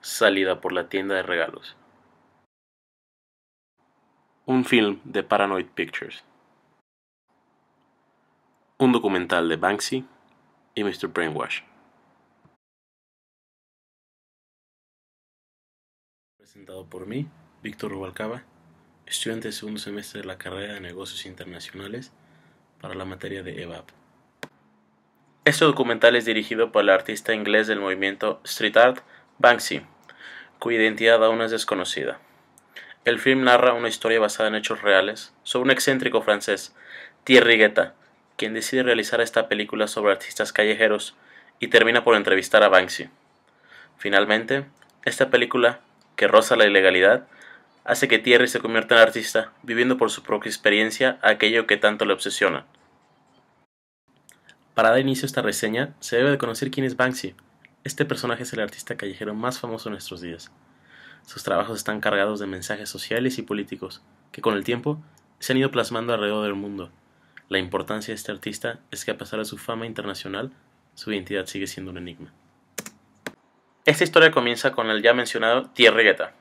Salida por la tienda de regalos. Un film de Paranoid Pictures. Un documental de Banksy y Mr. Brainwash. Presentado por mí, Víctor Rubalcaba, estudiante de segundo semestre de la carrera de negocios internacionales para la materia de EVAP. Este documental es dirigido por el artista inglés del movimiento Street Art, Banksy, cuya identidad aún es desconocida. El film narra una historia basada en hechos reales sobre un excéntrico francés, Thierry Guetta, quien decide realizar esta película sobre artistas callejeros y termina por entrevistar a Banksy. Finalmente, esta película, que roza la ilegalidad, hace que Thierry se convierta en artista, viviendo por su propia experiencia aquello que tanto le obsesiona. Para dar inicio a esta reseña, se debe de conocer quién es Banksy, este personaje es el artista callejero más famoso de nuestros días. Sus trabajos están cargados de mensajes sociales y políticos, que con el tiempo se han ido plasmando alrededor del mundo. La importancia de este artista es que a pesar de su fama internacional, su identidad sigue siendo un enigma. Esta historia comienza con el ya mencionado Thierry Guetta,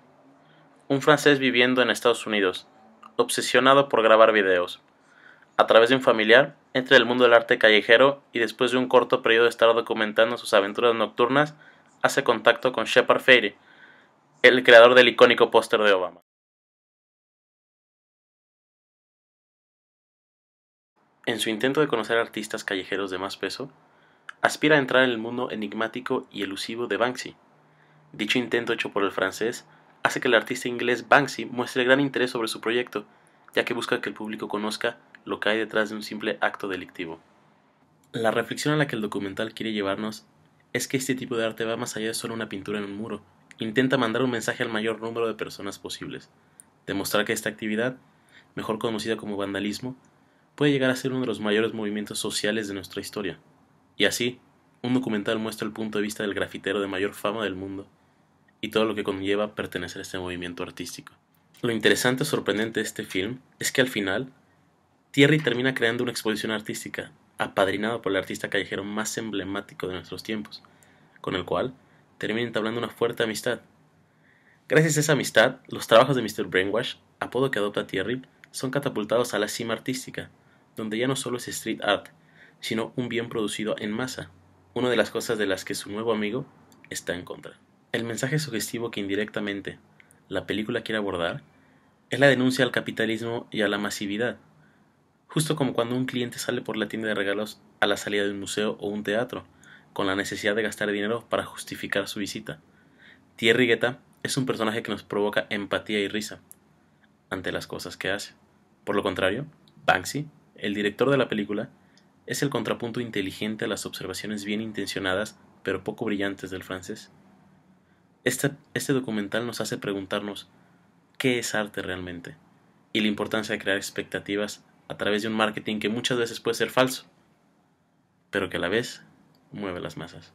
un francés viviendo en Estados Unidos, obsesionado por grabar videos. A través de un familiar, entre el mundo del arte callejero y después de un corto periodo de estar documentando sus aventuras nocturnas, hace contacto con Shepard Fairey, el creador del icónico póster de Obama. En su intento de conocer artistas callejeros de más peso, aspira a entrar en el mundo enigmático y elusivo de Banksy. Dicho intento hecho por el francés hace que el artista inglés Banksy muestre gran interés sobre su proyecto, ya que busca que el público conozca lo que hay detrás de un simple acto delictivo. La reflexión a la que el documental quiere llevarnos es que este tipo de arte va más allá de solo una pintura en un muro, intenta mandar un mensaje al mayor número de personas posibles, demostrar que esta actividad, mejor conocida como vandalismo, puede llegar a ser uno de los mayores movimientos sociales de nuestra historia. Y así, un documental muestra el punto de vista del grafitero de mayor fama del mundo y todo lo que conlleva pertenecer a este movimiento artístico. Lo interesante y sorprendente de este film es que al final Thierry termina creando una exposición artística, apadrinada por el artista callejero más emblemático de nuestros tiempos, con el cual termina entablando una fuerte amistad. Gracias a esa amistad, los trabajos de Mr. Brainwash, apodo que adopta Thierry, son catapultados a la cima artística, donde ya no solo es street art, sino un bien producido en masa, una de las cosas de las que su nuevo amigo está en contra. El mensaje sugestivo que indirectamente la película quiere abordar es la denuncia al capitalismo y a la masividad, Justo como cuando un cliente sale por la tienda de regalos a la salida de un museo o un teatro, con la necesidad de gastar dinero para justificar su visita. Thierry Guetta es un personaje que nos provoca empatía y risa ante las cosas que hace. Por lo contrario, Banksy, el director de la película, es el contrapunto inteligente a las observaciones bien intencionadas pero poco brillantes del francés. Este, este, documental nos hace preguntarnos qué es arte realmente y la importancia de crear expectativas a través de un marketing que muchas veces puede ser falso, pero que a la vez mueve las masas.